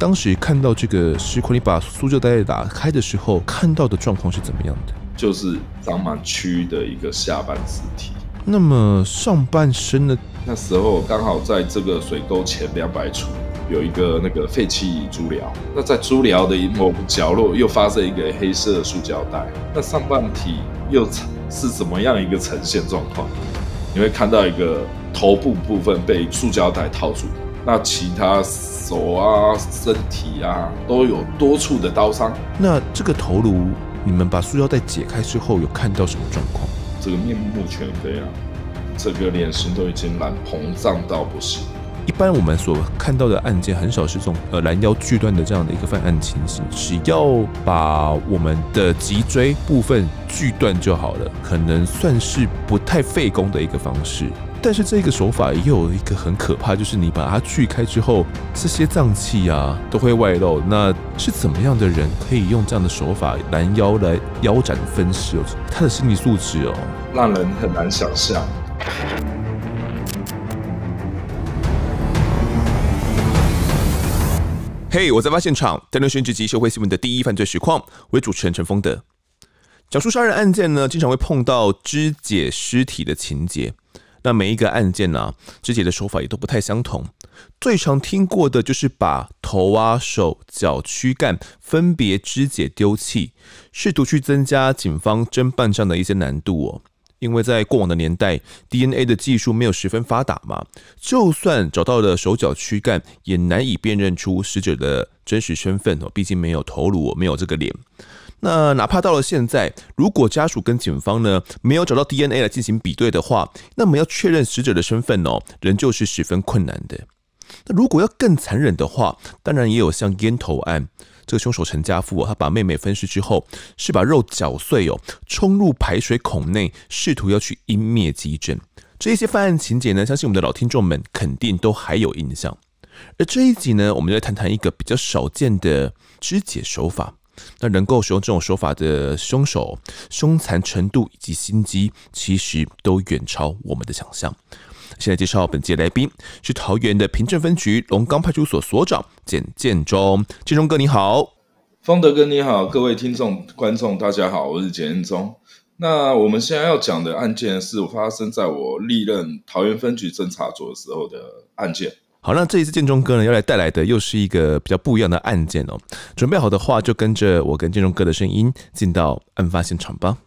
当时看到这个石坤，你把塑胶袋打开的时候，看到的状况是怎么样的？就是长满蛆的一个下半肢体。那么上半身呢？那时候刚好在这个水沟前两百处有一个那个废弃猪寮，那在猪寮的某个角落又发生一个黑色塑胶袋。那上半体又是怎么样一个呈现状况？你会看到一个头部部分被塑胶袋套住。那其他手啊、身体啊都有多处的刀伤。那这个头颅，你们把塑料袋解开之后，有看到什么状况？这个面目全非啊，这个脸型都已经蛮膨胀到不行。一般我们所看到的案件，很少是这种呃拦腰锯断的这样的一个犯案情形，只要把我们的脊椎部分锯断就好了，可能算是不太费工的一个方式。但是这个手法又有一个很可怕，就是你把它锯开之后，这些脏器呀都会外露。那是怎么样的人可以用这样的手法拦腰来腰斩分尸？哦，他的心理素质哦，让人很难想象。嘿，我在发现场，带来全职及社会新闻的第一犯罪实况，为主持人陈峰德。讲述杀人案件呢，经常会碰到肢解尸体的情节。那每一个案件呢，肢解的手法也都不太相同。最常听过的就是把头啊、手脚、躯干分别肢解丢弃，试图去增加警方侦办上的一些难度哦。因为在过往的年代，DNA 的技术没有十分发达嘛，就算找到了手脚躯干，也难以辨认出死者的真实身份哦。毕竟没有头颅，没有这个脸。那哪怕到了现在，如果家属跟警方呢没有找到 DNA 来进行比对的话，那么要确认死者的身份哦，仍旧是十分困难的。那如果要更残忍的话，当然也有像烟头案，这个凶手陈家富，他把妹妹分尸之后，是把肉绞碎哦，冲入排水孔内，试图要去湮灭急诊。这一些犯案情节呢，相信我们的老听众们肯定都还有印象。而这一集呢，我们就来谈谈一个比较少见的肢解手法。那能够使用这种手法的凶手凶残程度以及心机，其实都远超我们的想象。现在介绍本节来宾是桃园的平镇分局龙岗派出所所长简建忠，建忠哥你好，方德哥你好，各位听众观众大家好，我是简建忠。那我们现在要讲的案件，是我发生在我历任桃园分局侦查组时候的案件。好，那这一次建中哥呢要来带来的又是一个比较不一样的案件哦。准备好的话，就跟着我跟建中哥的声音进到案发现场吧。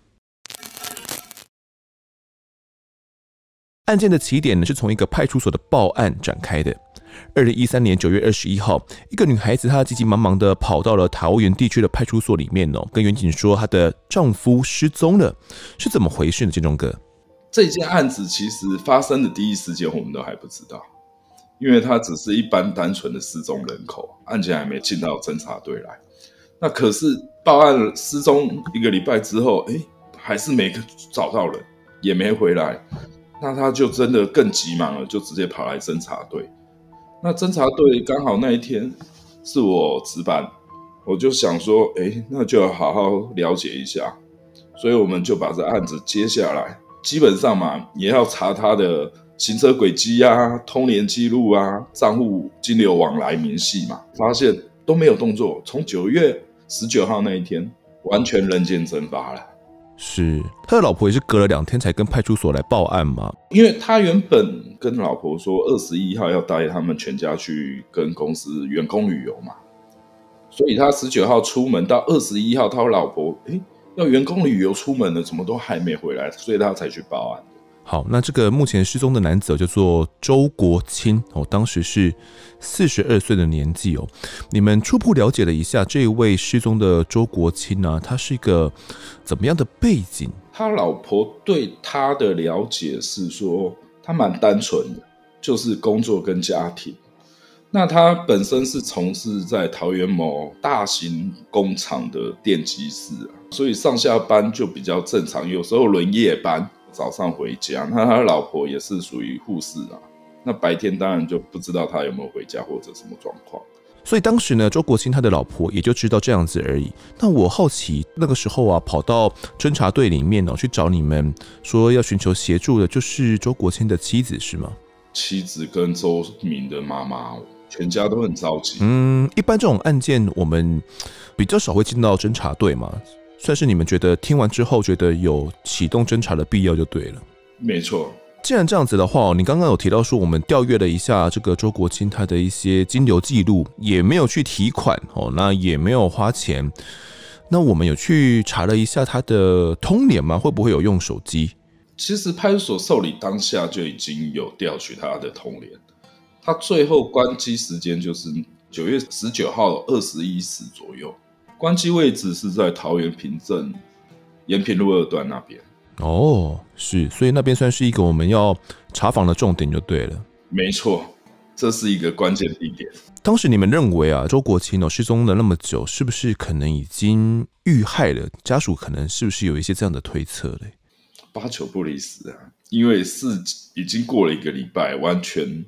案件的起点呢是从一个派出所的报案展开的。二零一三年九月二十一号，一个女孩子她急急忙忙的跑到了桃园地区的派出所里面哦，跟远警说她的丈夫失踪了，是怎么回事呢？建中哥，这件案子其实发生的第一时间我们都还不知道。因为他只是一般单纯的失踪人口，案件还没进到侦查队来。那可是报案失踪一个礼拜之后，哎，还是没找到人，也没回来。那他就真的更急忙了，就直接跑来侦查队。那侦查队刚好那一天是我值班，我就想说，哎，那就好好了解一下。所以我们就把这案子接下来，基本上嘛，也要查他的。行车轨迹啊、通联记录啊，账户金流往来明细嘛，发现都没有动作，从九月十九号那一天完全人间蒸发了。是他的老婆也是隔了两天才跟派出所来报案嘛？因为他原本跟老婆说二十一号要带他们全家去跟公司员工旅游嘛，所以他十九号出门到二十一号，他老婆诶，要员工旅游出门了，怎么都还没回来，所以他才去报案。好，那这个目前失踪的男子叫做周国清哦，当时是四十二岁的年纪哦。你们初步了解了一下这一位失踪的周国清呢？他是一个怎么样的背景？他老婆对他的了解是说，他蛮单纯，就是工作跟家庭。那他本身是从事在桃园某大型工厂的电机师啊，所以上下班就比较正常，有时候轮夜班。早上回家，那他的老婆也是属于护士啊。那白天当然就不知道他有没有回家或者什么状况。所以当时呢，周国清他的老婆也就知道这样子而已。那我好奇那个时候啊，跑到侦查队里面哦去找你们，说要寻求协助的，就是周国清的妻子是吗？妻子跟周敏的妈妈，全家都很着急。嗯，一般这种案件，我们比较少会进到侦查队嘛。算是你们觉得听完之后觉得有启动侦查的必要就对了，没错。既然这样子的话，你刚刚有提到说我们调阅了一下这个周国清他的一些金流记录，也没有去提款哦，那也没有花钱。那我们有去查了一下他的通联吗？会不会有用手机？其实派出所受理当下就已经有调取他的通联，他最后关机时间就是九月十九号二十一时左右。关机位置是在桃园平镇延平路二段那边。哦，是，所以那边算是一个我们要查访的重点，就对了。没错，这是一个关键地点。当时你们认为啊，周国青哦失踪了那么久，是不是可能已经遇害了？家属可能是不是有一些这样的推测嘞？八九不离十啊，因为是已经过了一个礼拜，完全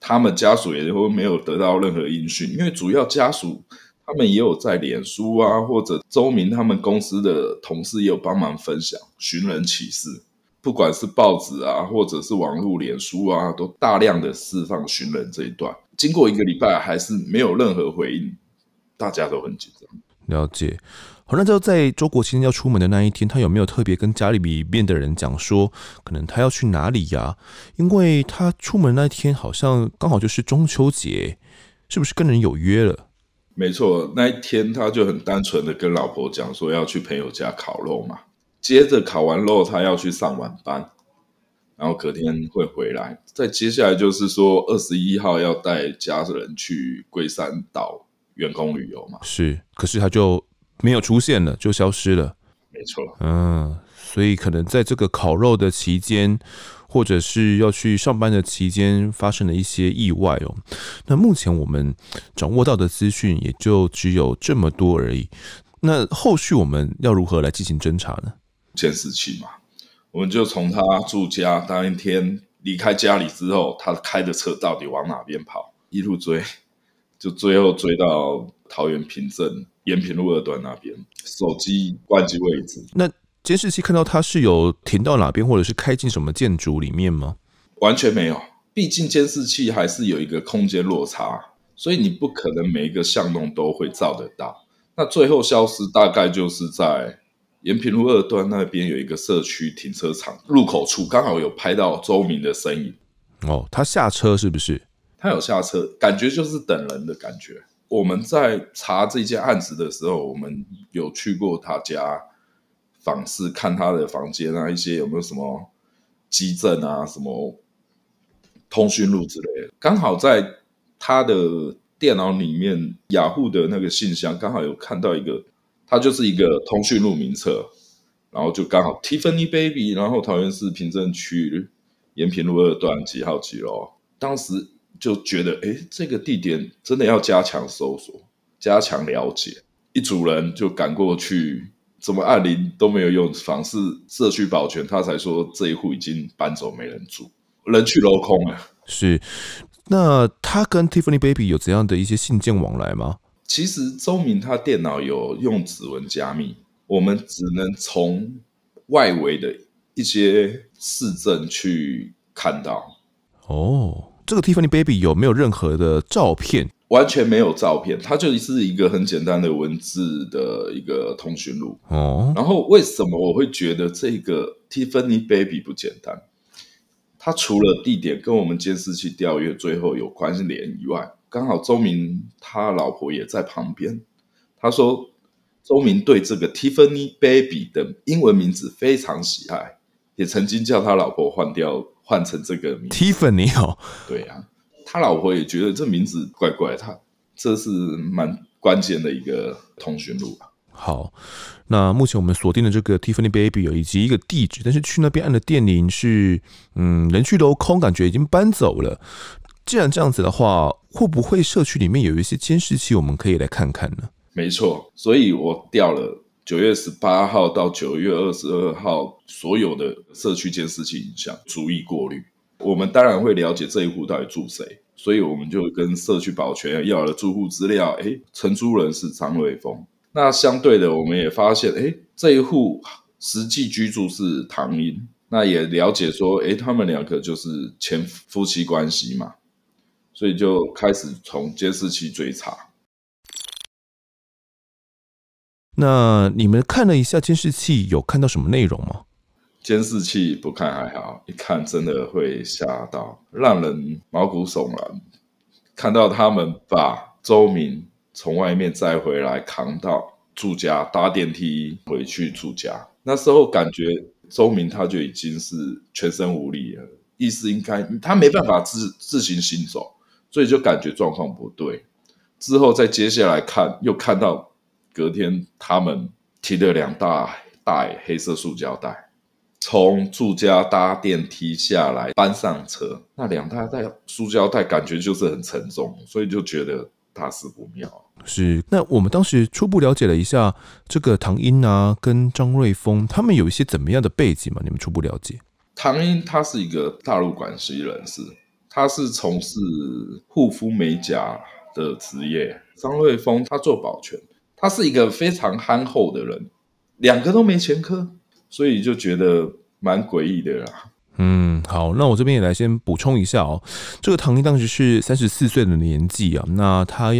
他们家属也是没有得到任何音讯，因为主要家属。他们也有在脸书啊，或者周明他们公司的同事也有帮忙分享寻人启事，不管是报纸啊，或者是网络脸书啊，都大量的释放寻人这一段。经过一个礼拜，还是没有任何回应，大家都很紧张。了解。好，那就在周国贤要出门的那一天，他有没有特别跟家里边的人讲说，可能他要去哪里呀？因为他出门那一天好像刚好就是中秋节，是不是跟人有约了？没错，那一天他就很单纯的跟老婆讲说要去朋友家烤肉嘛，接着烤完肉他要去上晚班，然后隔天会回来，再接下来就是说二十一号要带家人去龟山岛员工旅游嘛，是，可是他就没有出现了，就消失了。没错，嗯，所以可能在这个烤肉的期间。或者是要去上班的期间发生了一些意外哦。那目前我们掌握到的资讯也就只有这么多而已。那后续我们要如何来进行侦查呢？监视器嘛，我们就从他住家当一天离开家里之后，他开的车到底往哪边跑，一路追，就最后追到桃园平镇延平路二段那边，手机关机位置。那监视器看到他是有停到哪边，或者是开进什么建筑里面吗？完全没有，毕竟监视器还是有一个空间落差，所以你不可能每一个巷弄都会照得到。那最后消失大概就是在延平路二段那边有一个社区停车场入口处，刚好有拍到周明的身影。哦，他下车是不是？他有下车，感觉就是等人的感觉。我们在查这件案子的时候，我们有去过他家。访视看他的房间啊，一些有没有什么基证啊，什么通讯录之类。的。刚好在他的电脑里面，雅虎的那个信箱，刚好有看到一个，它就是一个通讯录名册。然后就刚好 Tiffany Baby，然后桃园市平镇区延平路二段几号几楼。当时就觉得，哎，这个地点真的要加强搜索，加强了解。一组人就赶过去。怎么按铃都没有用？房是社区保全，他才说这一户已经搬走，没人住，人去楼空了。是。那他跟 Tiffany Baby 有怎样的一些信件往来吗？其实周明他电脑有用指纹加密，我们只能从外围的一些市政去看到。哦，这个 Tiffany Baby 有没有任何的照片？完全没有照片，它就是一个很简单的文字的一个通讯录。哦，然后为什么我会觉得这个 Tiffany Baby 不简单？它除了地点跟我们监视器调阅最后有关联以外，刚好周明他老婆也在旁边。他说周明对这个 Tiffany Baby 的英文名字非常喜爱，也曾经叫他老婆换掉换成这个名 Tiffany 哦，对呀。他老婆也觉得这名字怪怪，他这是蛮关键的一个通讯录好，那目前我们锁定的这个 Tiffany Baby 以及一个地址，但是去那边按的电铃是，嗯，人去楼空，感觉已经搬走了。既然这样子的话，会不会社区里面有一些监视器，我们可以来看看呢？没错，所以我调了九月十八号到九月二十二号所有的社区监视器影像，逐一过滤。我们当然会了解这一户到底住谁。所以我们就跟社区保全要了住户资料，哎，承租人是张瑞峰。那相对的，我们也发现，哎，这一户实际居住是唐英。那也了解说，哎，他们两个就是前夫妻关系嘛。所以就开始从监视器追查。那你们看了一下监视器，有看到什么内容吗？监视器不看还好，一看真的会吓到，让人毛骨悚然。看到他们把周明从外面载回来，扛到住家，搭电梯回去住家。那时候感觉周明他就已经是全身无力了，意思应该他没办法自自行行走，所以就感觉状况不对。之后再接下来看，又看到隔天他们提了两大袋黑色塑胶袋。从住家搭电梯下来，搬上车，那两大袋塑胶袋感觉就是很沉重，所以就觉得大事不妙。是，那我们当时初步了解了一下这个唐英啊，跟张瑞峰他们有一些怎么样的背景嘛？你们初步了解？唐英他是一个大陆广西人士，他是从事护肤美甲的职业。张瑞峰他做保全，他是一个非常憨厚的人，两个都没前科。所以就觉得蛮诡异的啦。嗯，好，那我这边也来先补充一下哦。这个唐英当时是三十四岁的年纪啊，那他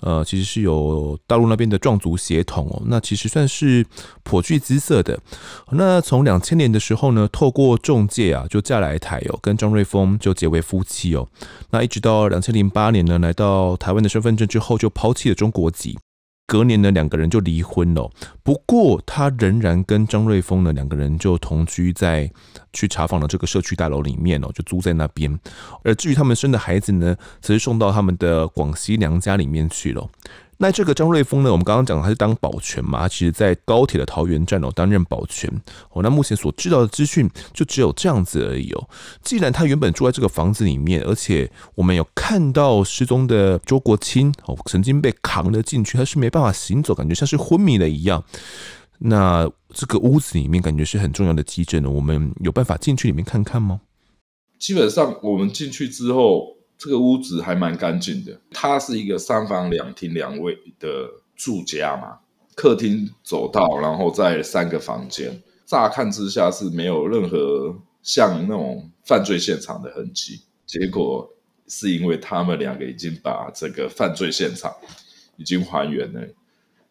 呃其实是有大陆那边的壮族血统哦，那其实算是颇具姿色的。那从两千年的时候呢，透过中介啊就嫁来台哦，跟张瑞峰就结为夫妻哦。那一直到两千零八年呢，来到台湾的身份证之后，就抛弃了中国籍。隔年呢，两个人就离婚了。不过他仍然跟张瑞峰呢，两个人就同居在去查访的这个社区大楼里面哦，就租在那边。而至于他们生的孩子呢，则是送到他们的广西娘家里面去了。那这个张瑞峰呢？我们刚刚讲他是当保全嘛，他其实在高铁的桃园站哦担任保全哦。那目前所知道的资讯就只有这样子而已哦。既然他原本住在这个房子里面，而且我们有看到失踪的周国清哦，曾经被扛了进去，他是没办法行走，感觉像是昏迷了一样。那这个屋子里面感觉是很重要的急诊的，我们有办法进去里面看看吗？基本上我们进去之后。这个屋子还蛮干净的，它是一个三房两厅两卫的住家嘛，客厅走道，然后在三个房间。乍看之下是没有任何像那种犯罪现场的痕迹，结果是因为他们两个已经把这个犯罪现场已经还原了，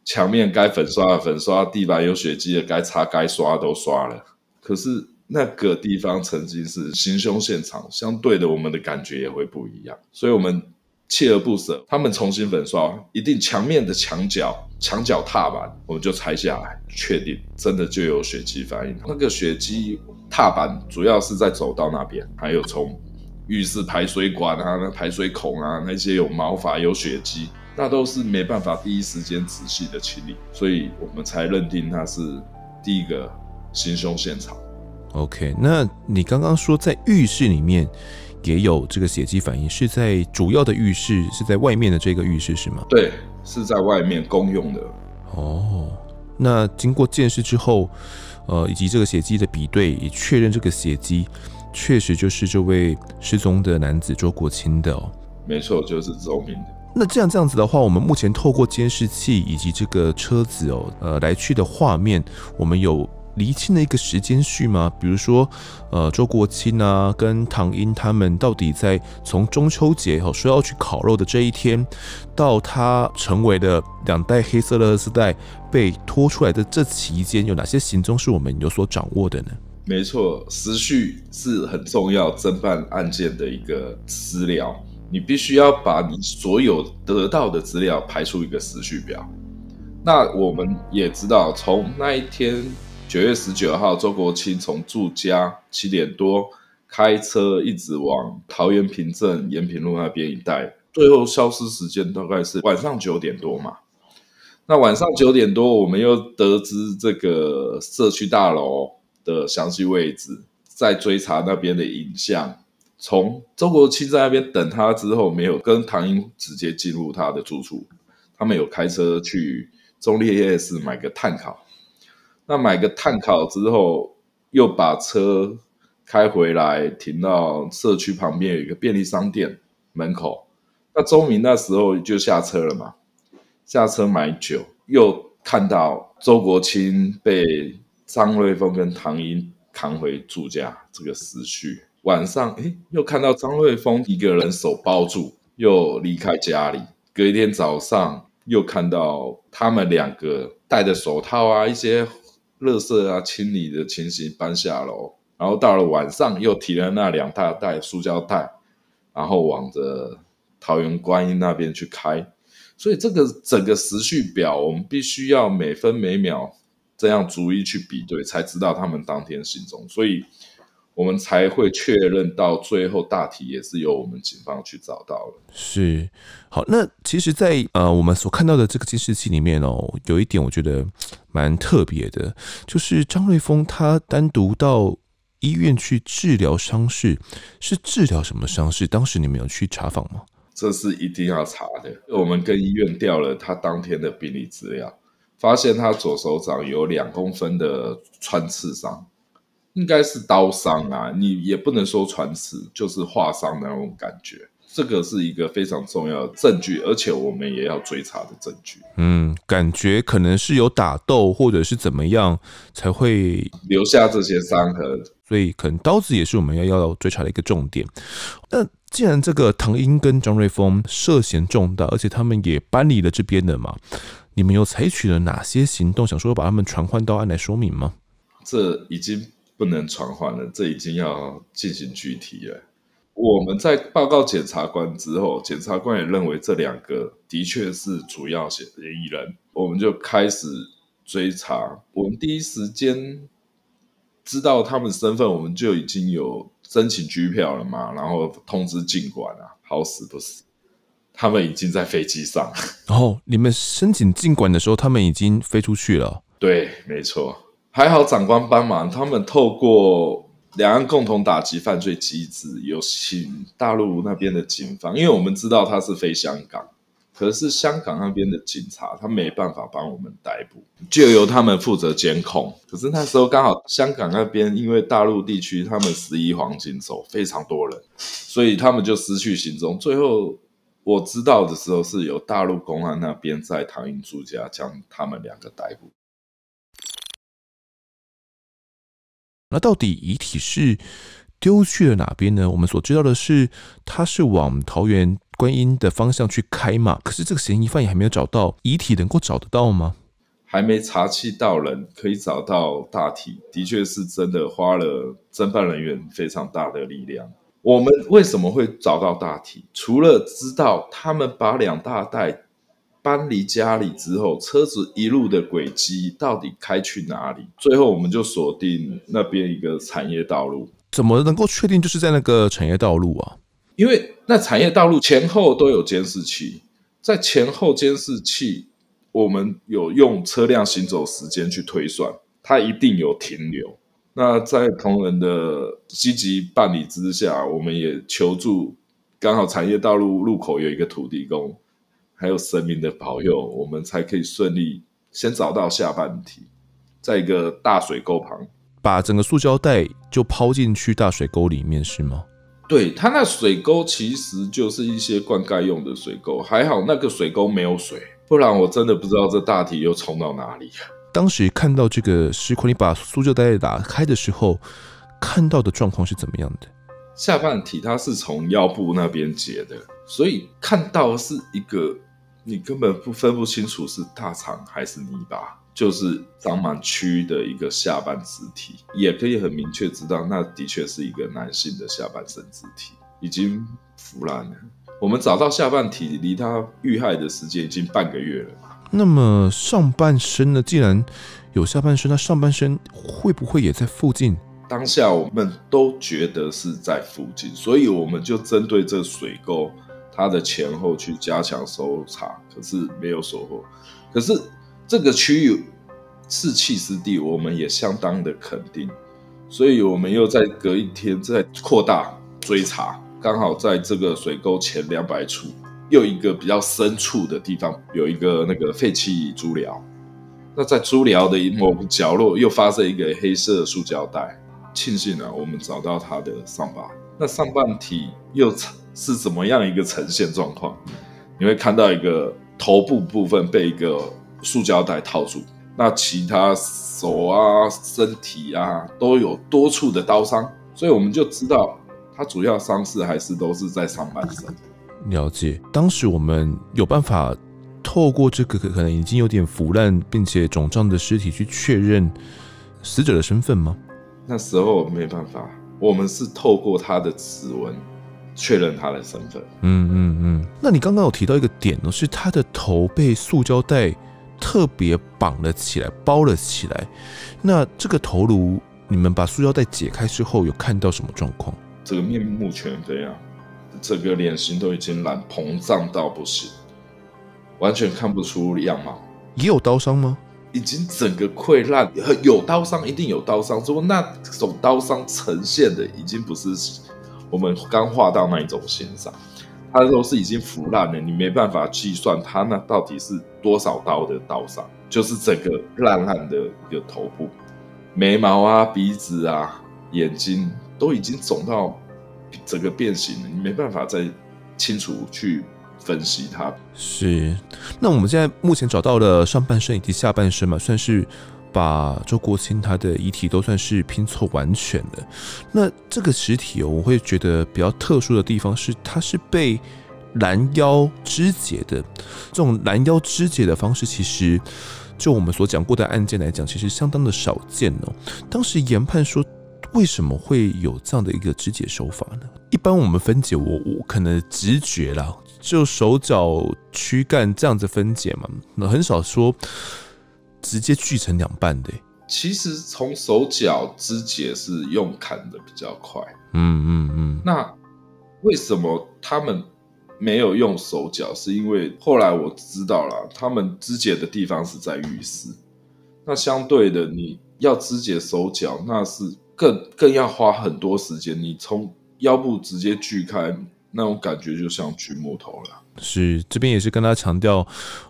墙面该粉刷的粉刷，地板有血迹的该擦该刷都刷了，可是。那个地方曾经是行凶现场，相对的，我们的感觉也会不一样。所以，我们锲而不舍，他们重新粉刷，一定墙面的墙角、墙角踏板，我们就拆下来，确定真的就有血迹反应。那个血迹踏板，主要是在走道那边，还有从浴室排水管啊、那排水孔啊那些有毛发、有血迹，那都是没办法第一时间仔细的清理，所以我们才认定它是第一个行凶现场。OK，那你刚刚说在浴室里面也有这个血迹反应，是在主要的浴室，是在外面的这个浴室是吗？对，是在外面公用的。哦，那经过见识之后，呃，以及这个血迹的比对，也确认这个血迹确实就是这位失踪的男子周国清的。哦。没错，就是周明的。那这样这样子的话，我们目前透过监视器以及这个车子哦，呃，来去的画面，我们有。厘清的一个时间序吗？比如说，呃，周国清啊，跟唐英他们到底在从中秋节吼说要去烤肉的这一天，到他成为的两袋黑色的丝袋被拖出来的这期间，有哪些行踪是我们有所掌握的呢？没错，时序是很重要，侦办案件的一个资料，你必须要把你所有得到的资料排出一个时序表。那我们也知道，从那一天。九月十九号，周国清从住家七点多开车，一直往桃园平镇延平路那边一带，最后消失时间大概是晚上九点多嘛。那晚上九点多，我们又得知这个社区大楼的详细位置，在追查那边的影像。从周国清在那边等他之后，没有跟唐英直接进入他的住处，他们有开车去中立夜市买个炭烤。那买个碳烤之后，又把车开回来，停到社区旁边有一个便利商店门口。那周明那时候就下车了嘛，下车买酒，又看到周国清被张瑞峰跟唐英扛回住家这个思绪。晚上，诶，又看到张瑞峰一个人手包住，又离开家里。隔一天早上，又看到他们两个戴着手套啊，一些。垃圾啊，清理的情形搬下楼，然后到了晚上又提了那两大袋塑胶袋，然后往着桃园观音那边去开，所以这个整个时序表，我们必须要每分每秒这样逐一去比对，才知道他们当天行踪，所以。我们才会确认到最后，大体也是由我们警方去找到了。是，好，那其实，在呃我们所看到的这个监视器里面哦，有一点我觉得蛮特别的，就是张瑞峰他单独到医院去治疗伤势，是治疗什么伤势？当时你们有去查访吗？这是一定要查的。我们跟医院调了他当天的病历资料，发现他左手掌有两公分的穿刺伤。应该是刀伤啊，你也不能说穿刺，就是划伤的那种感觉。这个是一个非常重要的证据，而且我们也要追查的证据。嗯，感觉可能是有打斗或者是怎么样才会留下这些伤痕，所以可能刀子也是我们要要追查的一个重点。那既然这个唐英跟张瑞峰涉嫌重大，而且他们也搬离了这边的嘛，你们又采取了哪些行动？想说把他们传唤到案来说明吗？这已经。不能传唤了，这已经要进行拘提了。我们在报告检察官之后，检察官也认为这两个的确是主要嫌疑人，我们就开始追查。我们第一时间知道他们身份，我们就已经有申请拘票了嘛，然后通知尽管啊，好死不死，他们已经在飞机上。然后你们申请尽管的时候，他们已经飞出去了。对，没错。还好长官帮忙，他们透过两岸共同打击犯罪机制，有请大陆那边的警方。因为我们知道他是飞香港，可是香港那边的警察他没办法帮我们逮捕，就由他们负责监控。可是那时候刚好香港那边因为大陆地区他们十一黄金周非常多人，所以他们就失去行踪。最后我知道的时候，是由大陆公安那边在唐英珠家将他们两个逮捕。那到底遗体是丢去了哪边呢？我们所知道的是，他是往桃园观音的方向去开嘛。可是这个嫌疑犯也还没有找到，遗体能够找得到吗？还没查气到人，可以找到大体，的确是真的花了侦办人员非常大的力量。我们为什么会找到大体？除了知道他们把两大袋。搬离家里之后，车子一路的轨迹到底开去哪里？最后我们就锁定那边一个产业道路，怎么能够确定就是在那个产业道路啊？因为那产业道路前后都有监视器，在前后监视器，我们有用车辆行走时间去推算，它一定有停留。那在同仁的积极办理之下，我们也求助，刚好产业道路路口有一个土地公。还有神明的保佑，我们才可以顺利先找到下半体，在一个大水沟旁，把整个塑胶袋就抛进去大水沟里面，是吗？对它那水沟其实就是一些灌溉用的水沟，还好那个水沟没有水，不然我真的不知道这大体又冲到哪里。当时看到这个石昆，你把塑胶袋打开的时候，看到的状况是怎么样的？下半体它是从腰部那边截的。所以看到是一个，你根本不分不清楚是大肠还是泥巴，就是长满蛆的一个下半肢体，也可以很明确知道，那的确是一个男性的下半身肢体，已经腐烂了。我们找到下半体，离他遇害的时间已经半个月了。那么上半身呢？既然有下半身，那上半身会不会也在附近？当下我们都觉得是在附近，所以我们就针对这水沟。他的前后去加强搜查，可是没有收获。可是这个区域是弃尸地，我们也相当的肯定。所以，我们又在隔一天再扩大追查，刚好在这个水沟前两百处，又一个比较深处的地方，有一个那个废弃猪寮。那在猪寮的某个角落，又发生一个黑色塑胶袋。庆幸啊，我们找到他的上半，那上半体又。是怎么样一个呈现状况？你会看到一个头部部分被一个塑胶袋套住，那其他手啊、身体啊都有多处的刀伤，所以我们就知道他主要伤势还是都是在上半身。了解。当时我们有办法透过这个可能已经有点腐烂并且肿胀的尸体去确认死者的身份吗？那时候没办法，我们是透过他的指纹。确认他的身份。嗯嗯嗯。那你刚刚有提到一个点，是他的头被塑胶袋特别绑了起来，包了起来。那这个头颅，你们把塑胶袋解开之后，有看到什么状况？这个面目全非啊，这个脸型都已经烂膨胀到不行，完全看不出样貌。也有刀伤吗？已经整个溃烂，有刀伤一定有刀伤，只那种刀伤呈现的已经不是。我们刚画到那一种线上，它都是已经腐烂了，你没办法计算它那到底是多少刀的刀伤，就是整个烂烂的一个头部，眉毛啊、鼻子啊、眼睛都已经肿到整个变形了，你没办法再清楚去分析它。是，那我们现在目前找到的上半身以及下半身嘛，算是。把周国清他的遗体都算是拼凑完全的，那这个实体哦，我会觉得比较特殊的地方是，它是被拦腰肢解的。这种拦腰肢解的方式，其实就我们所讲过的案件来讲，其实相当的少见哦。当时研判说，为什么会有这样的一个肢解手法呢？一般我们分解，我我可能直觉啦，就手脚躯干这样子分解嘛，那很少说。直接锯成两半的。其实从手脚肢解是用砍的比较快。嗯嗯嗯。那为什么他们没有用手脚？是因为后来我知道了，他们肢解的地方是在浴室。那相对的，你要肢解手脚，那是更更要花很多时间。你从腰部直接锯开，那种感觉就像锯木头了。是，这边也是跟他强调，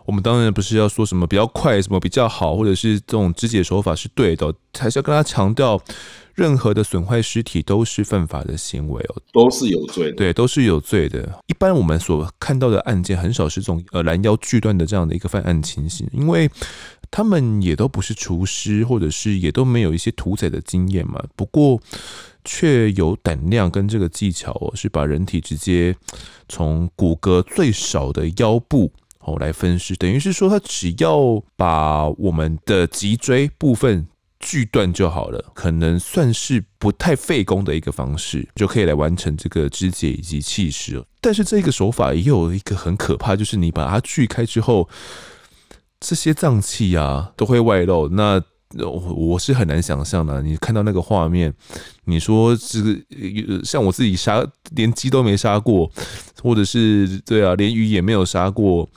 我们当然不是要说什么比较快，什么比较好，或者是这种肢解手法是对的，还是要跟他强调，任何的损坏尸体都是犯法的行为哦，都是有罪，的，对，都是有罪的。一般我们所看到的案件，很少是这种呃拦腰锯断的这样的一个犯案情形，因为他们也都不是厨师，或者是也都没有一些屠宰的经验嘛。不过。却有胆量跟这个技巧哦，是把人体直接从骨骼最少的腰部哦来分尸，等于是说他只要把我们的脊椎部分锯断就好了，可能算是不太费工的一个方式，就可以来完成这个肢解以及弃尸。但是这个手法也有一个很可怕，就是你把它锯开之后，这些脏器啊都会外露，那。我我是很难想象的。你看到那个画面，你说这个像我自己杀连鸡都没杀过，或者是对啊，连鱼也没有杀过，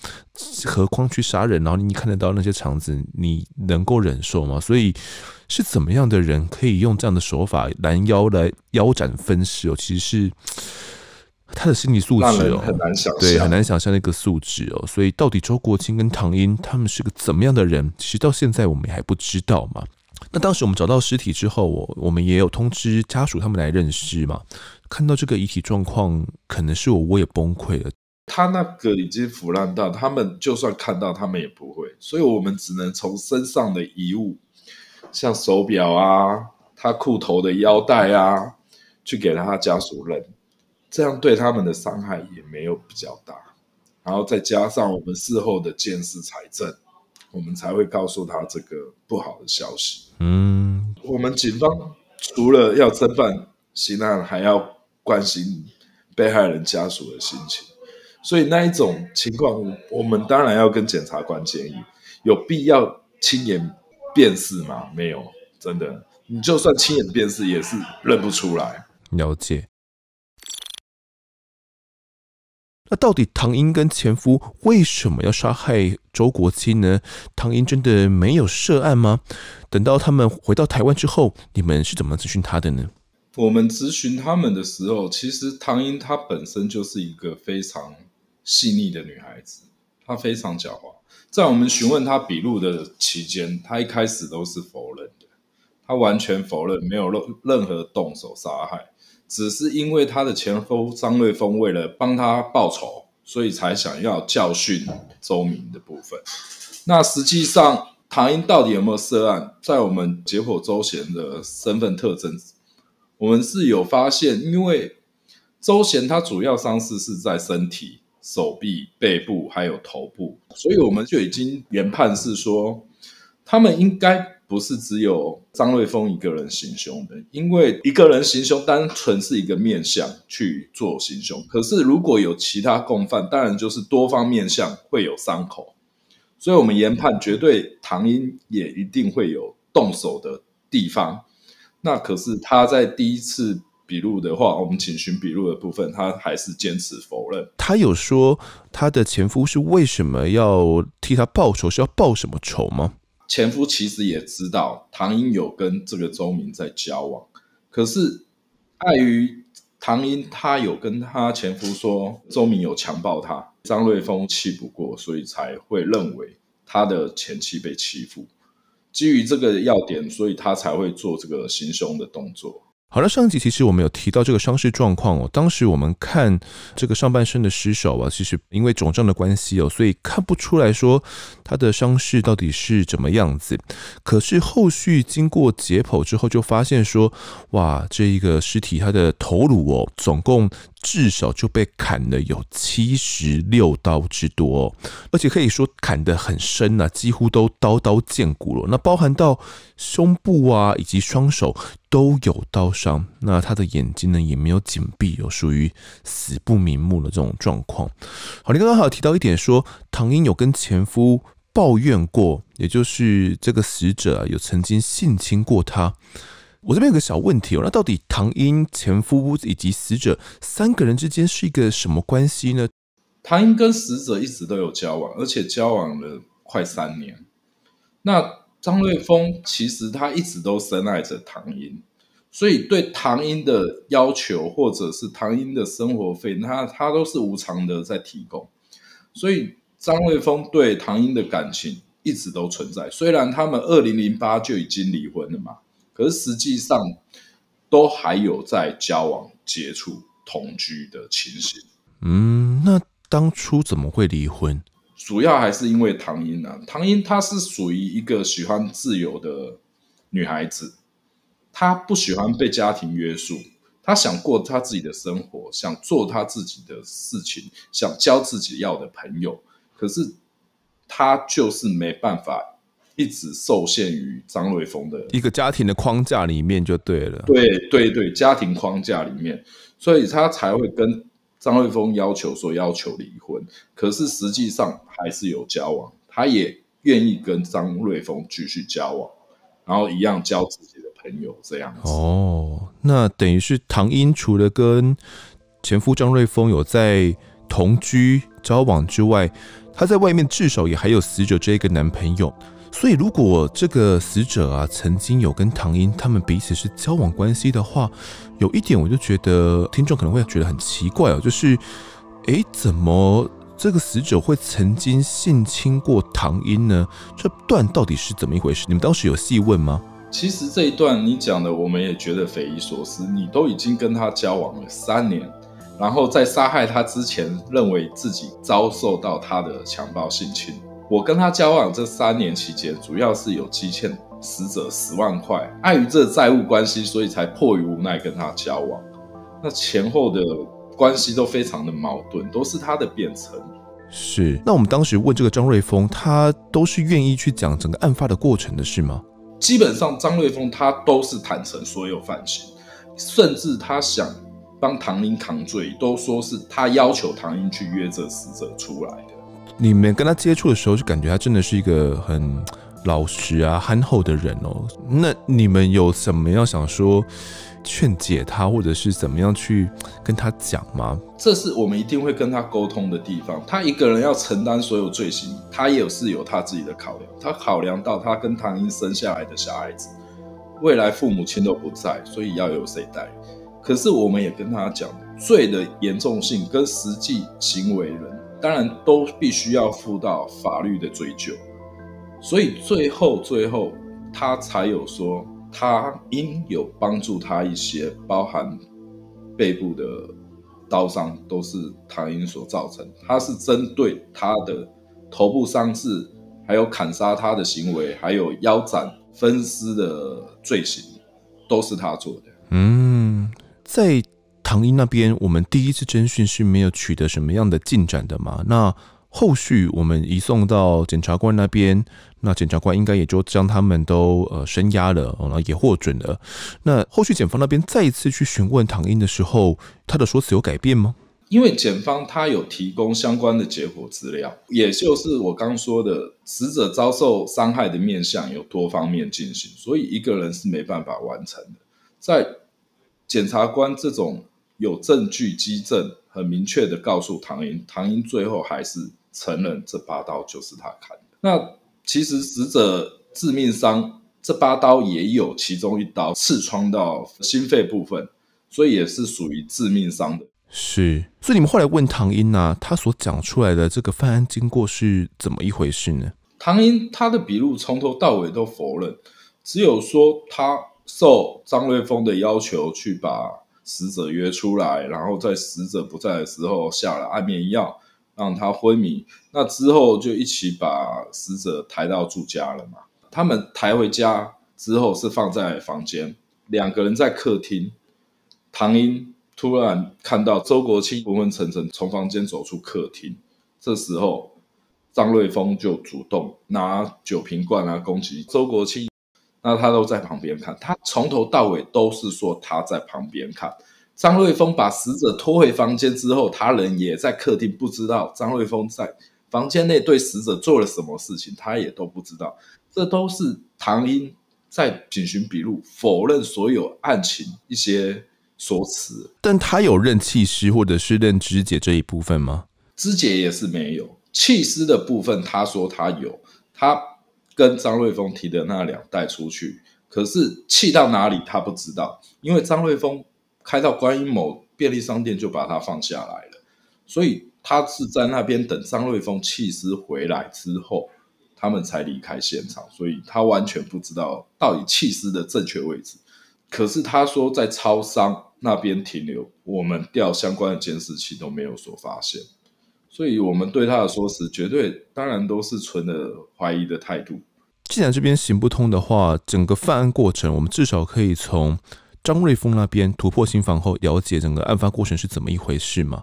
何况去杀人，然后你看得到那些肠子，你能够忍受吗？所以是怎么样的人可以用这样的手法拦腰来腰斩分尸哦？其实是。他的心理素质哦，很难想对，很难想象那个素质哦，所以到底周国清跟唐英他们是个怎么样的人，其实到现在我们还不知道嘛。那当时我们找到尸体之后，我我们也有通知家属他们来认尸嘛。看到这个遗体状况，可能是我我也崩溃了。他那个已经腐烂到他们就算看到，他们也不会。所以我们只能从身上的遗物，像手表啊，他裤头的腰带啊，去给他家属认。这样对他们的伤害也没有比较大，然后再加上我们事后的见识财政，我们才会告诉他这个不好的消息。嗯，我们警方除了要侦办刑案，还要关心被害人家属的心情，所以那一种情况，我们当然要跟检察官建议，有必要亲眼辨识吗？没有，真的，你就算亲眼辨识，也是认不出来。了解。那到底唐英跟前夫为什么要杀害周国清呢？唐英真的没有涉案吗？等到他们回到台湾之后，你们是怎么咨询他的呢？我们咨询他们的时候，其实唐英她本身就是一个非常细腻的女孩子，她非常狡猾。在我们询问她笔录的期间，她一开始都是否认的，她完全否认，没有任任何动手杀害。只是因为他的前夫张瑞峰为了帮他报仇，所以才想要教训周明的部分。那实际上唐英到底有没有涉案？在我们解剖周贤的身份特征，我们是有发现，因为周贤他主要伤势是在身体、手臂、背部还有头部，所以我们就已经研判是说他们应该。不是只有张瑞峰一个人行凶的，因为一个人行凶单纯是一个面相去做行凶，可是如果有其他共犯，当然就是多方面相会有伤口。所以，我们研判绝对唐英也一定会有动手的地方。那可是他在第一次笔录的话，我们请询笔录的部分，他还是坚持否认。他有说他的前夫是为什么要替他报仇，是要报什么仇吗？前夫其实也知道唐英有跟这个周明在交往，可是碍于唐英，他有跟她前夫说周明有强暴她，张瑞峰气不过，所以才会认为他的前妻被欺负。基于这个要点，所以他才会做这个行凶的动作。好了，上集其实我们有提到这个伤势状况哦。当时我们看这个上半身的尸首啊，其实因为肿胀的关系哦，所以看不出来说他的伤势到底是怎么样子。可是后续经过解剖之后，就发现说，哇，这一个尸体他的头颅哦，总共。至少就被砍了有七十六刀之多，而且可以说砍得很深啊，几乎都刀刀见骨了。那包含到胸部啊，以及双手都有刀伤。那他的眼睛呢，也没有紧闭，有属于死不瞑目的这种状况。好，你刚刚还有提到一点，说唐英有跟前夫抱怨过，也就是这个死者啊，有曾经性侵过他。我这边有个小问题哦，那到底唐英前夫以及死者三个人之间是一个什么关系呢？唐英跟死者一直都有交往，而且交往了快三年。那张瑞峰其实他一直都深爱着唐英，所以对唐英的要求或者是唐英的生活费，他他都是无偿的在提供。所以张瑞峰对唐英的感情一直都存在，虽然他们二零零八就已经离婚了嘛。可是实际上，都还有在交往、接触、同居的情形。嗯，那当初怎么会离婚？主要还是因为唐英啊。唐英她是属于一个喜欢自由的女孩子，她不喜欢被家庭约束，她想过她自己的生活，想做她自己的事情，想交自己要的朋友。可是她就是没办法。一直受限于张瑞峰的一个家庭的框架里面就对了，对对对，家庭框架里面，所以她才会跟张瑞峰要求说要求离婚，可是实际上还是有交往，她也愿意跟张瑞峰继续交往，然后一样交自己的朋友这样子。哦，那等于是唐英除了跟前夫张瑞峰有在同居交往之外，她在外面至少也还有死者这个男朋友。所以，如果这个死者啊曾经有跟唐英他们彼此是交往关系的话，有一点我就觉得听众可能会觉得很奇怪哦，就是，哎，怎么这个死者会曾经性侵过唐英呢？这段到底是怎么一回事？你们当时有细问吗？其实这一段你讲的，我们也觉得匪夷所思。你都已经跟他交往了三年，然后在杀害他之前，认为自己遭受到他的强暴性侵。我跟他交往这三年期间，主要是有积欠死者十万块，碍于这债务关系，所以才迫于无奈跟他交往。那前后的关系都非常的矛盾，都是他的辩称。是。那我们当时问这个张瑞峰，他都是愿意去讲整个案发的过程的事吗？基本上，张瑞峰他都是坦诚所有犯行，甚至他想帮唐英扛罪，都说是他要求唐英去约这死者出来的。你们跟他接触的时候，就感觉他真的是一个很老实啊、憨厚的人哦。那你们有什么要想说劝解他，或者是怎么样去跟他讲吗？这是我们一定会跟他沟通的地方。他一个人要承担所有罪行，他也是有他自己的考量。他考量到他跟唐英生下来的小孩子，未来父母亲都不在，所以要有谁带。可是我们也跟他讲罪的严重性跟实际行为人。当然都必须要负到法律的追究，所以最后最后他才有说，他应有帮助他一些，包含背部的刀伤都是唐英所造成，他是针对他的头部伤势，还有砍杀他的行为，还有腰斩分尸的罪行，都是他做的。嗯，在。唐英那边，我们第一次侦讯是没有取得什么样的进展的嘛？那后续我们移送到检察官那边，那检察官应该也就将他们都呃声押了，然后也获准了。那后续检方那边再一次去询问唐英的时候，他的说辞有改变吗？因为检方他有提供相关的结果资料，也就是我刚说的，死者遭受伤害的面向有多方面进行，所以一个人是没办法完成的。在检察官这种。有证据基证，很明确的告诉唐英，唐英最后还是承认这把刀就是他砍的。那其实死者致命伤，这把刀也有其中一刀刺穿到心肺部分，所以也是属于致命伤的。是，所以你们后来问唐英啊，他所讲出来的这个犯案经过是怎么一回事呢？唐英他的笔录从头到尾都否认，只有说他受张瑞峰的要求去把。死者约出来，然后在死者不在的时候下了安眠药，让他昏迷。那之后就一起把死者抬到住家了嘛。他们抬回家之后是放在房间，两个人在客厅。唐英突然看到周国清昏昏沉沉从房间走出客厅，这时候张瑞峰就主动拿酒瓶罐来攻击周国清。那他都在旁边看，他从头到尾都是说他在旁边看。张瑞峰把死者拖回房间之后，他人也在客厅，不知道张瑞峰在房间内对死者做了什么事情，他也都不知道。这都是唐英在警讯笔录否认所有案情一些说辞，但他有认弃尸或者是认肢解这一部分吗？肢解也是没有，弃尸的部分他说他有，他。跟张瑞峰提的那两袋出去，可是气到哪里他不知道，因为张瑞峰开到观音某便利商店就把他放下来了，所以他是在那边等张瑞峰气尸回来之后，他们才离开现场，所以他完全不知道到底气尸的正确位置。可是他说在超商那边停留，我们调相关的监视器都没有所发现。所以我们对他的说辞，绝对当然都是存的怀疑的态度。既然这边行不通的话，整个犯案过程，我们至少可以从张瑞峰那边突破新房后，了解整个案发过程是怎么一回事嘛？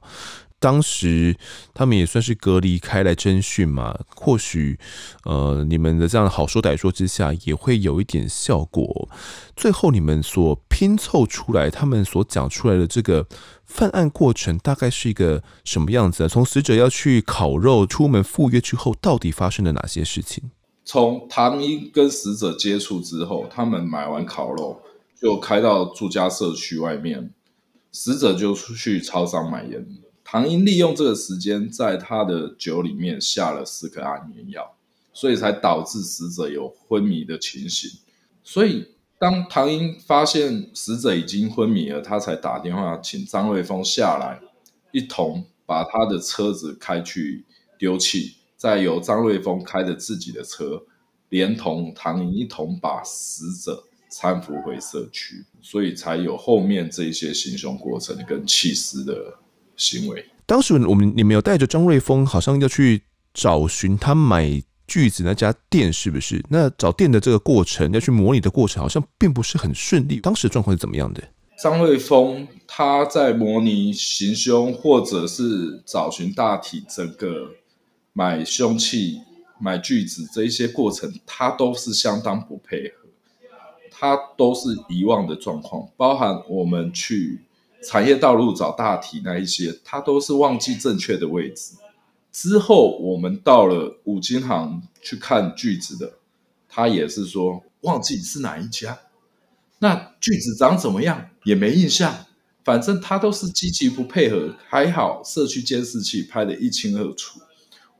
当时他们也算是隔离开来征讯嘛，或许呃，你们的这样好说歹说之下，也会有一点效果。最后你们所拼凑出来，他们所讲出来的这个犯案过程，大概是一个什么样子？从死者要去烤肉、出门赴约之后，到底发生了哪些事情？从唐英跟死者接触之后，他们买完烤肉就开到住家社区外面，死者就出去超商买烟。唐英利用这个时间，在他的酒里面下了四颗安眠药，所以才导致死者有昏迷的情形。所以，当唐英发现死者已经昏迷了，他才打电话请张瑞峰下来，一同把他的车子开去丢弃，再由张瑞峰开着自己的车，连同唐英一同把死者搀扶回社区，所以才有后面这些行凶过程跟弃尸的。行为。当时我们你们有带着张瑞峰，好像要去找寻他买锯子那家店，是不是？那找店的这个过程，要去模拟的过程，好像并不是很顺利。当时状况是怎么样的？张瑞峰他在模拟行凶，或者是找寻大体整个买凶器、买锯子这一些过程，他都是相当不配合，他都是遗忘的状况，包含我们去。产业道路找大体那一些，他都是忘记正确的位置。之后我们到了五金行去看锯子的，他也是说忘记是哪一家，那锯子长怎么样也没印象，反正他都是积极不配合。还好社区监视器拍得一清二楚，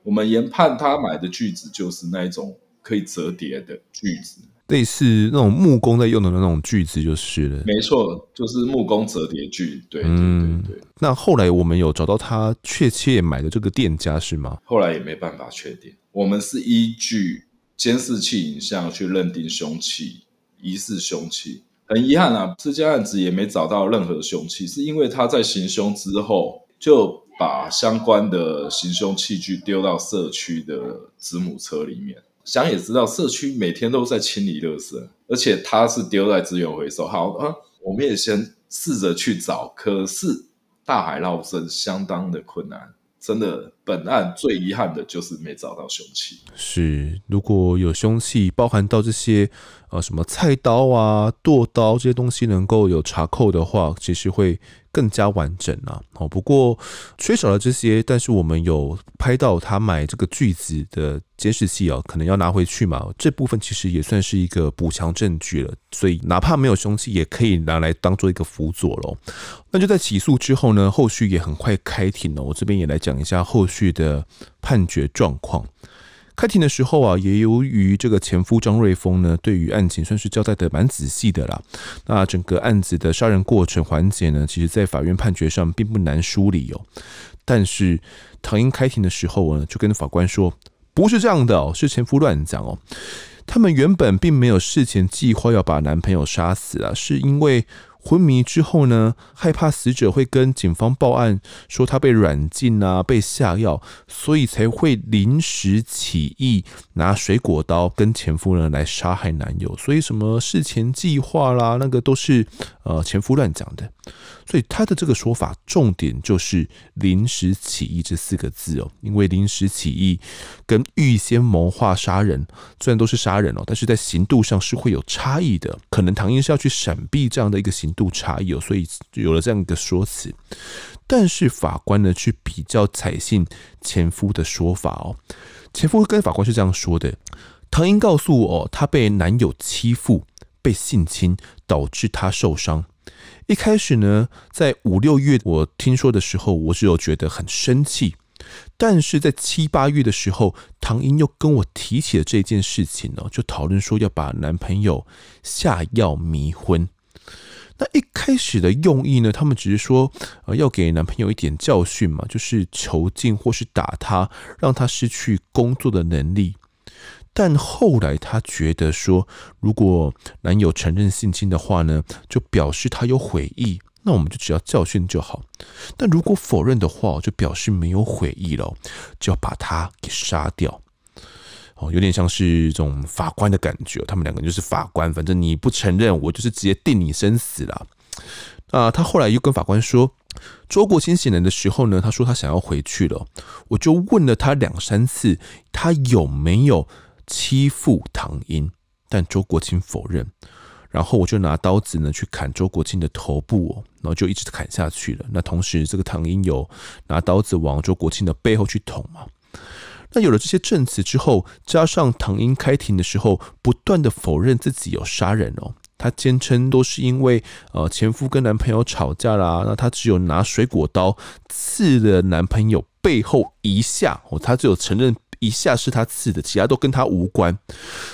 我们研判他买的锯子就是那一种可以折叠的锯子。类似那种木工在用的那种锯子就是了，没错，就是木工折叠锯。对，对，对，对。那后来我们有找到他确切买的这个店家是吗？后来也没办法确定，我们是依据监视器影像去认定凶器，疑似凶器。很遗憾啊，这件案子也没找到任何凶器，是因为他在行凶之后就把相关的行凶器具丢到社区的子母车里面。想也知道，社区每天都在清理垃圾，而且它是丢在资源回收。好啊，我们也先试着去找，可是大海捞针，相当的困难，真的。本案最遗憾的就是没找到凶器。是，如果有凶器包含到这些，呃，什么菜刀啊、剁刀这些东西能够有查扣的话，其实会更加完整啊。哦，不过缺少了这些，但是我们有拍到他买这个锯子的监视器啊，可能要拿回去嘛。这部分其实也算是一个补强证据了，所以哪怕没有凶器，也可以拿来当做一个辅佐喽。那就在起诉之后呢，后续也很快开庭了。我这边也来讲一下后续。去的判决状况，开庭的时候啊，也由于这个前夫张瑞峰呢，对于案情算是交代的蛮仔细的啦。那整个案子的杀人过程环节呢，其实，在法院判决上并不难梳理哦。但是唐英开庭的时候呢，就跟法官说：“不是这样的哦，是前夫乱讲哦。他们原本并没有事前计划要把男朋友杀死啊，是因为。”昏迷之后呢，害怕死者会跟警方报案说他被软禁啊，被下药，所以才会临时起意拿水果刀跟前夫呢来杀害男友。所以什么事前计划啦，那个都是呃前夫乱讲的。所以他的这个说法重点就是“临时起意”这四个字哦，因为临时起意跟预先谋划杀人虽然都是杀人哦，但是在刑度上是会有差异的，可能唐英是要去闪避这样的一个刑度差异哦，所以有了这样一个说辞。但是法官呢，去比较采信前夫的说法哦，前夫跟法官是这样说的：唐英告诉我，她被男友欺负、被性侵，导致她受伤。一开始呢，在五六月我听说的时候，我只有觉得很生气，但是在七八月的时候，唐英又跟我提起了这件事情哦，就讨论说要把男朋友下药迷昏。那一开始的用意呢，他们只是说，呃，要给男朋友一点教训嘛，就是囚禁或是打他，让他失去工作的能力。但后来他觉得说，如果男友承认性侵的话呢，就表示他有悔意，那我们就只要教训就好；但如果否认的话，就表示没有悔意了，就要把他给杀掉。哦，有点像是这种法官的感觉，他们两个就是法官，反正你不承认，我就是直接定你生死了。啊，他后来又跟法官说，捉过清醒来的时候呢，他说他想要回去了，我就问了他两三次，他有没有？欺负唐英，但周国清否认。然后我就拿刀子呢去砍周国清的头部哦，然后就一直砍下去了。那同时，这个唐英有拿刀子往周国清的背后去捅嘛？那有了这些证词之后，加上唐英开庭的时候不断的否认自己有杀人哦，她坚称都是因为呃前夫跟男朋友吵架啦，那她只有拿水果刀刺了男朋友背后一下哦，她只有承认。一下是他刺的，其他都跟他无关，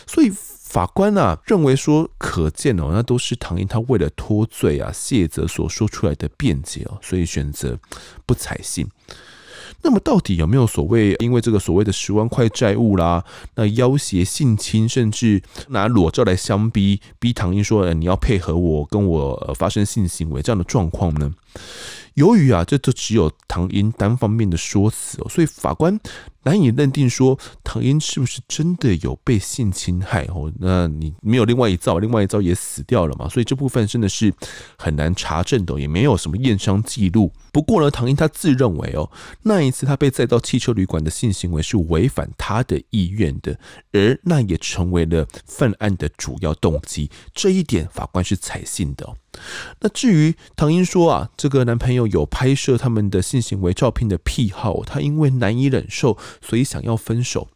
所以法官啊认为说，可见哦，那都是唐英他为了脱罪啊、谢泽所说出来的辩解哦，所以选择不采信。那么到底有没有所谓因为这个所谓的十万块债务啦，那要挟、性侵，甚至拿裸照来相逼，逼唐英说你要配合我跟我发生性行为这样的状况呢？由于啊，这就只有唐英单方面的说辞哦，所以法官难以认定说唐英是不是真的有被性侵害哦。那你没有另外一造，另外一造也死掉了嘛，所以这部分真的是很难查证的，也没有什么验伤记录。不过呢，唐英他自认为哦，那一次他被载到汽车旅馆的性行为是违反他的意愿的，而那也成为了犯案的主要动机。这一点法官是采信的。那至于唐英说啊，这个男朋友有拍摄他们的性行为照片的癖好，他因为难以忍受，所以想要分手。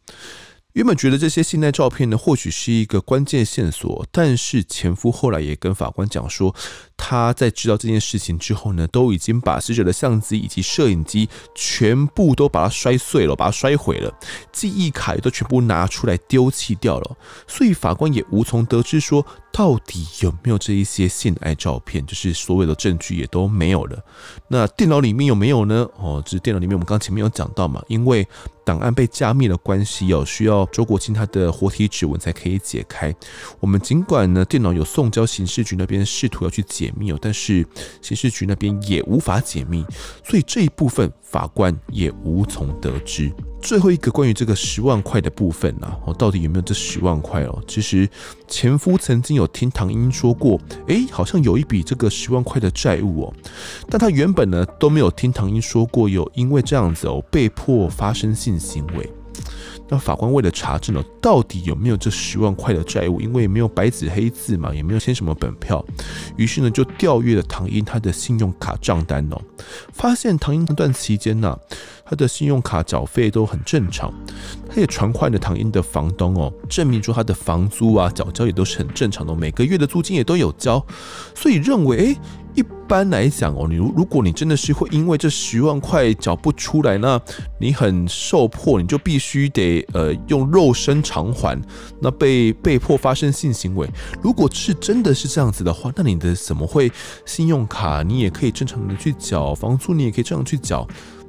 原本觉得这些性爱照片呢，或许是一个关键线索，但是前夫后来也跟法官讲说。他在知道这件事情之后呢，都已经把死者的相机以及摄影机全部都把它摔碎了，把它摔毁了，记忆卡也都全部拿出来丢弃掉了。所以法官也无从得知说到底有没有这一些性爱照片，就是所有的证据也都没有了。那电脑里面有没有呢？哦，就是电脑里面我们刚前面有讲到嘛，因为档案被加密的关系哦，需要周国清他的活体指纹才可以解开。我们尽管呢，电脑有送交刑事局那边试图要去解。解密哦，但是刑事局那边也无法解密，所以这一部分法官也无从得知。最后一个关于这个十万块的部分呢，哦，到底有没有这十万块哦？其实前夫曾经有听唐英说过，诶，好像有一笔这个十万块的债务哦，但他原本呢都没有听唐英说过有因为这样子哦被迫发生性行为。那法官为了查证哦，到底有没有这十万块的债务，因为没有白纸黑字嘛，也没有签什么本票，于是呢就调阅了唐英他的信用卡账单哦，发现唐英这段期间呢，他的信用卡缴费都很正常，他也传唤了唐英的房东哦，证明说他的房租啊缴交也都是很正常的，每个月的租金也都有交，所以认为诶。一般来讲哦，你如如果你真的是会因为这十万块缴不出来那你很受迫，你就必须得呃用肉身偿还，那被被迫发生性行为。如果是真的是这样子的话，那你的怎么会信用卡你也可以正常的去缴，房租你也可以这样去缴。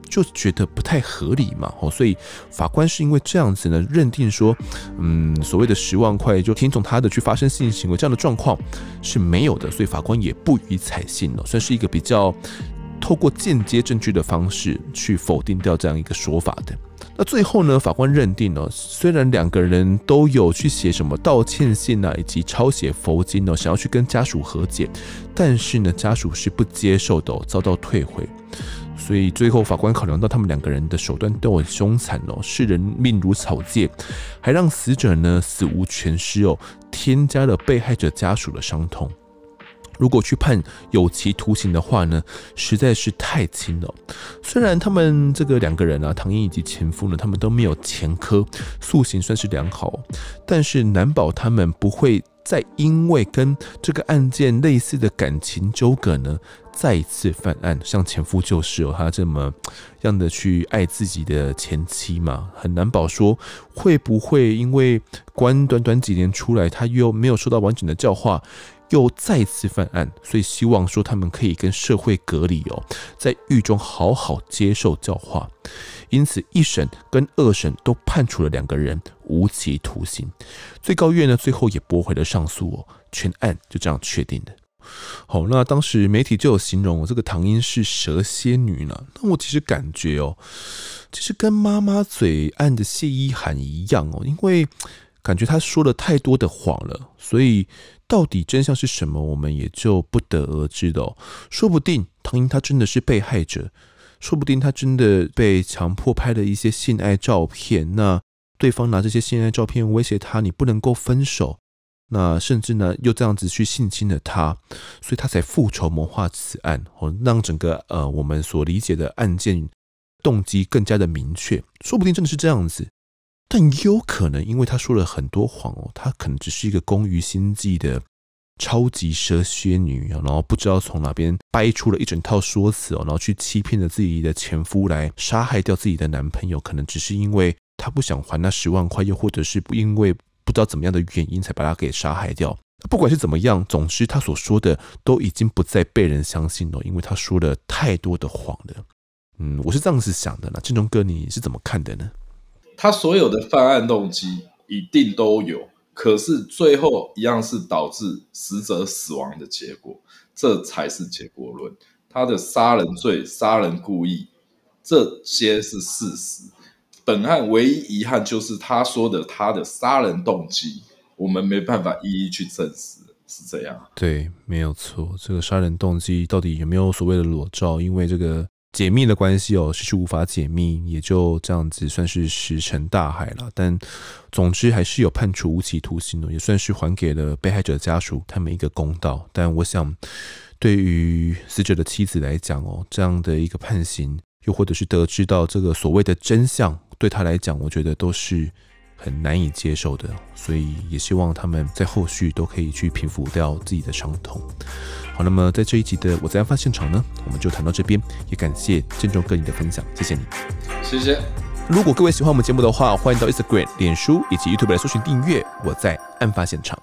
就觉得不太合理嘛，哦，所以法官是因为这样子呢，认定说，嗯，所谓的十万块就听从他的去发生性行为这样的状况是没有的，所以法官也不予采信了，算是一个比较透过间接证据的方式去否定掉这样一个说法的。那最后呢，法官认定呢，虽然两个人都有去写什么道歉信啊，以及抄写佛经呢，想要去跟家属和解，但是呢，家属是不接受的，遭到退回。所以最后，法官考量到他们两个人的手段都很凶残哦，视人命如草芥，还让死者呢死无全尸哦，添加了被害者家属的伤痛。如果去判有期徒刑的话呢，实在是太轻了。虽然他们这个两个人啊，唐嫣以及前夫呢，他们都没有前科，塑形算是良好，但是难保他们不会。再因为跟这个案件类似的感情纠葛呢，再一次犯案，像前夫就是有他这么样的去爱自己的前妻嘛，很难保说会不会因为关短短几年出来，他又没有受到完整的教化。又再次犯案，所以希望说他们可以跟社会隔离哦，在狱中好好接受教化。因此，一审跟二审都判处了两个人无期徒刑。最高院呢，最后也驳回了上诉哦，全案就这样确定的。好，那当时媒体就有形容这个唐英是蛇蝎女呢。那我其实感觉哦，其实跟妈妈嘴案的谢依涵一样哦，因为感觉他说了太多的谎了，所以。到底真相是什么，我们也就不得而知了。说不定唐英他真的是被害者，说不定他真的被强迫拍了一些性爱照片，那对方拿这些性爱照片威胁他，你不能够分手，那甚至呢又这样子去性侵了他，所以他才复仇谋划此案，哦，让整个呃我们所理解的案件动机更加的明确。说不定真的是这样子。但也有可能，因为他说了很多谎哦，他可能只是一个工于心计的超级蛇蝎女啊，然后不知道从哪边掰出了一整套说辞哦，然后去欺骗了自己的前夫，来杀害掉自己的男朋友。可能只是因为他不想还那十万块，又或者是不因为不知道怎么样的原因才把他给杀害掉。不管是怎么样，总之他所说的都已经不再被人相信了，因为他说了太多的谎了。嗯，我是这样子想的呢，正中哥，你是怎么看的呢？他所有的犯案动机一定都有，可是最后一样是导致死者死亡的结果，这才是结果论。他的杀人罪、杀人故意，这些是事实。本案唯一遗憾就是他说的他的杀人动机，我们没办法一一去证实，是这样。对，没有错。这个杀人动机到底有没有所谓的裸照？因为这个。解密的关系哦，是实无法解密，也就这样子算是石沉大海了。但总之还是有判处无期徒刑的，也算是还给了被害者家属他们一个公道。但我想，对于死者的妻子来讲哦，这样的一个判刑，又或者是得知到这个所谓的真相，对他来讲，我觉得都是。很难以接受的，所以也希望他们在后续都可以去平复掉自己的伤痛。好，那么在这一集的《我在案发现场》呢，我们就谈到这边，也感谢郑重哥你的分享，谢谢你。谢谢。如果各位喜欢我们节目的话，欢迎到 Instagram、脸书以及 YouTube 来搜寻订阅《我在案发现场》。